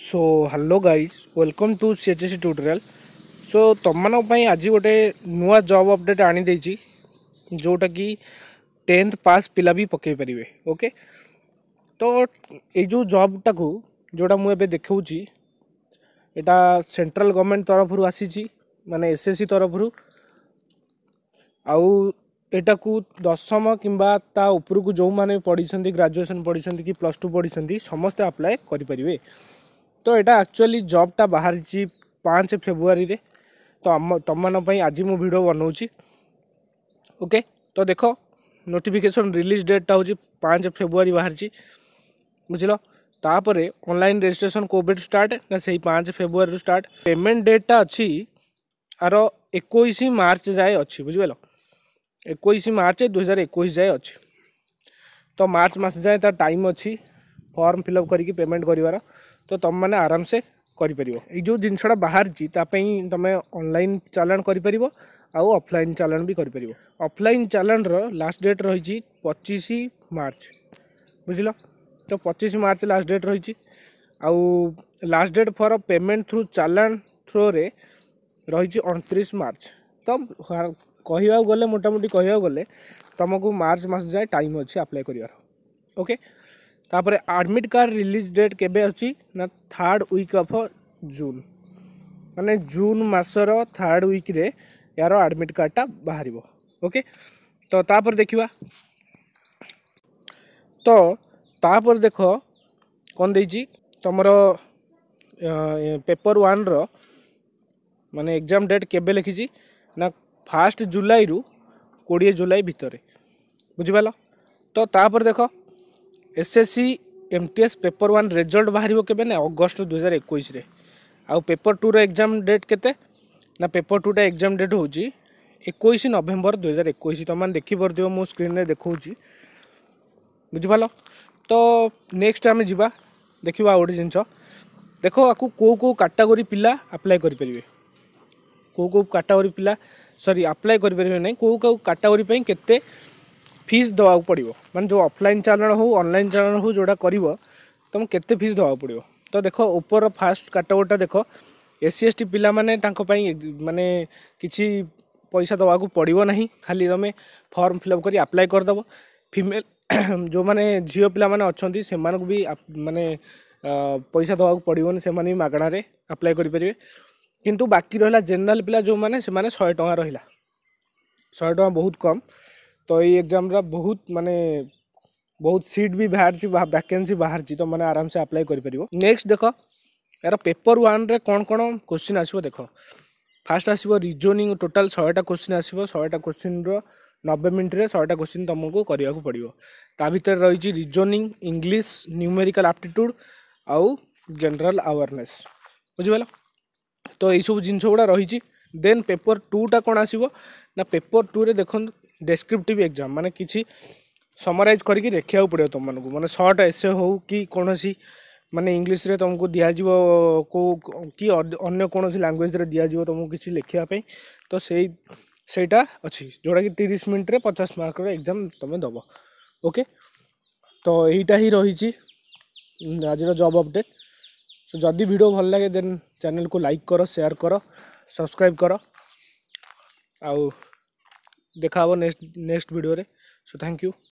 show hello guys welcome to C H S tutorial so ତୁମମାନଙ୍କ ପାଇଁ ଆଜି ଗୋଟେ ନୂଆ ଜବ୍ ଅପଡ଼େଟ୍ ଆଣିଦେଇଛି ଯେଉଁଟାକି ଟେନ୍ଥ ପାସ୍ ପିଲା ବି ପକାଇ ପାରିବେ ଓକେ ତ ଏଇ ଯେଉଁ ଜବ୍ଟାକୁ ଯେଉଁଟା ମୁଁ ଏବେ ଦେଖାଉଛି ଏଇଟା ସେଣ୍ଟ୍ରାଲ ଗଭର୍ଣ୍ଣମେଣ୍ଟ ତରଫରୁ ଆସିଛି ମାନେ ଏସ୍ ଏସ୍ ସି ତରଫରୁ ଆଉ ଏଟାକୁ ଦଶମ କିମ୍ବା ତା ଉପରକୁ ଯେଉଁମାନେ ପଢ଼ିଛନ୍ତି ଗ୍ରାଜୁଏସନ୍ ପଢ଼ିଛନ୍ତି କି ପ୍ଲସ୍ ଟୁ ପଢ଼ିଛନ୍ତି ସମସ୍ତେ ଆପ୍ଲାଏ କରିପାରିବେ तो यहाँ आकचुअली जब्टा बाहर पाँच फेब्रुआरी तो तुम मानी आज मुझे भिड बनाऊँ ओके तो देख नोटिफिकेशन रिलीज डेटा हूँ पाँच फेब्रुआरी बाहर बुझल तापर अनलाइन रेजिट्रेसन कॉविड स्टार्ट ना से पाँच फेब्रुआरी स्टार्ट पेमेंट डेटा अच्छी आर एक मार्च जाए अच्छी बुझ एक मार्च दुई हजार एक जाए अच्छी तो मार्च मस जाए टाइम अच्छी फर्म फिलअप करके पेमेंट करार तो तुम मैंने आराम से कर जो जिनसा बाहर तुम अनलाइन चलाण कर आउ अफल चलाण भी करफलाइन चालाण लास्ट डेट रही पचिश मार्च बुझ तो पचिश मार्च लास्ट डेट रही आउ last date for payment through चलाण थ्रो रे रही अणतीस मार्च तो कह गोटामोटी कह गले तुमको मार्च मस जाए टाइम अच्छे आप्लाय करके ତାପରେ ଆଡ଼ମିଟ୍ କାର୍ଡ଼ ରିଲିଜ୍ ଡେଟ୍ କେବେ ଅଛି ନା ଥାର୍ଡ଼ ୱିକ୍ ଅଫ୍ ଜୁନ୍ ମାନେ ଜୁନ୍ ମାସର ଥାର୍ଡ଼ ୱିକ୍ରେ ଏହାର ଆଡ଼ମିଟ୍ କାର୍ଡ଼ଟା ବାହାରିବ ଓକେ ତ ତାପରେ ଦେଖିବା ତ ତାପରେ ଦେଖ କ'ଣ ଦେଇଛି ତୁମର ପେପର୍ ୱାନ୍ର ମାନେ ଏକ୍ଜାମ୍ ଡେଟ୍ କେବେ ଲେଖିଛି ନା ଫାର୍ଷ୍ଟ ଜୁଲାଇରୁ କୋଡ଼ିଏ ଜୁଲାଇ ଭିତରେ ବୁଝିପାରିଲ ତ ତାପରେ ଦେଖ SSC MTS paper one result ବାହାରିବ କେବେ ନା ଅଗଷ୍ଟ ଦୁଇହଜାର ଏକୋଇଶରେ ଆଉ ପେପର୍ ଟୁର ଏକ୍ଜାମ୍ ଡେଟ୍ କେତେ ନା ପେପର୍ ଟୁଟା ଏକ୍ଜାମ୍ ଡେଟ୍ ହେଉଛି ଏକୋଇଶ ନଭେମ୍ବର ଦୁଇହଜାର ଏକୋଇଶ ତୁମମାନେ ଦେଖିପାରୁଥିବ ମୁଁ ସ୍କ୍ରିନ୍ରେ ଦେଖାଉଛି ବୁଝିପାରିଲ ତ ନେକ୍ସଟ ଆମେ ଯିବା ଦେଖିବା ଆଉ ଗୋଟେ ଜିନିଷ ଦେଖ ଆକୁ କେଉଁ କେଉଁ କାଟାଗୋରୀ ପିଲା ଆପ୍ଲାଏ କରିପାରିବେ କେଉଁ କେଉଁ କାଟାଗୋରୀ ପିଲା ସରି ଆପ୍ଲାଏ କରିପାରିବେ ନାହିଁ କେଉଁ କେଉଁ କାଟାଗୋରୀ ପାଇଁ କେତେ ଫିସ୍ ଦେବାକୁ ପଡ଼ିବ ମାନେ ଯେଉଁ ଅଫଲାଇନ୍ ଚାଲାଣ ହେଉ ଅନଲାଇନ୍ ଚାଲାଣ ହେଉ ଯେଉଁଟା କରିବ ତୁମକୁ କେତେ ଫିସ୍ ଦେବାକୁ ପଡ଼ିବ ତ ଦେଖ ଉପର ଫାର୍ଷ୍ଟ କାଟଗୋରିଟା ଦେଖ ଏସ୍ ସି ଏସ୍ ଟି ପିଲାମାନେ ତାଙ୍କ ପାଇଁ ମାନେ କିଛି ପଇସା ଦେବାକୁ ପଡ଼ିବ ନାହିଁ ଖାଲି ତୁମେ ଫର୍ମ ଫିଲ୍ଅପ୍ କରି ଆପ୍ଲାଏ କରିଦେବ ଫିମେଲ୍ ଯେଉଁମାନେ ଝିଅ ପିଲାମାନେ ଅଛନ୍ତି ସେମାନଙ୍କୁ ବି ମାନେ ପଇସା ଦେବାକୁ ପଡ଼ିବନି ସେମାନେ ବି ମାଗଣାରେ ଆପ୍ଲାଏ କରିପାରିବେ କିନ୍ତୁ ବାକି ରହିଲା ଜେନେରାଲ୍ ପିଲା ଯେଉଁମାନେ ସେମାନେ ଶହେ ଟଙ୍କା ରହିଲା ଶହେ ଟଙ୍କା ବହୁତ କମ୍ ତ ଏଇ ଏକ୍ଜାମ୍ର ବହୁତ ମାନେ ବହୁତ ସିଟ୍ ବି ବାହାରିଛି ଭ୍ୟାକେନ୍ସି ବାହାରିଛି ତ ମାନେ ଆରାମସେ ଆପ୍ଲାଏ କରିପାରିବ ନେକ୍ସଟ ଦେଖ ଏହାର ପେପର ୱାନ୍ରେ କ'ଣ କ'ଣ କୋଶ୍ଚିନ୍ ଆସିବ ଦେଖ ଫାଷ୍ଟ ଆସିବ ରିଜୋନିଂ ଟୋଟାଲ୍ ଶହେଟା କୋଶ୍ଚିନ୍ ଆସିବ ଶହେଟା କୋଶ୍ଚିନ୍ର ନବେ ମିନିଟ୍ରେ ଶହେଟା କୋଶ୍ଚିନ୍ ତୁମକୁ କରିବାକୁ ପଡ଼ିବ ତା ଭିତରେ ରହିଛି ରିଜୋନିଂ ଇଂଲିଶ ନ୍ୟୁମେରିକାଲ ଆପ୍ଟିଟ୍ୟୁଡ଼ ଆଉ ଜେନେରାଲ ଆୱାରନେସ୍ ବୁଝିପାରିଲ ତ ଏଇସବୁ ଜିନିଷ ଗୁଡ଼ା ରହିଛି ଦେନ୍ ପେପର ଟୁଟା କ'ଣ ଆସିବ ନା ପେପର ଟୁରେ ଦେଖନ୍ତୁ डेस्क्रिप्टिव एग्जाम माने किसी समराइज करके देखा पड़े तुमको मैंने सर्ट एसे हो कि कौन सी मानने इंग्लीश तुमको दिजो को कि अगर कौन सी लांगुएज दिज्व तुमको किसी लिखापी तो सहीटा अच्छी जोटा कि तीस मिनिट्रे पचास मार्क एग्जाम तुम दब ओके तो यहीटा ही रही आज जब अपडेट तो जदि भिड भल लगे देन चैनल को लाइक कर सेयार कर सब्सक्राइब कर आ देखा हे नेक्स्ट नेक्स्ट भिडे सो थैंक यू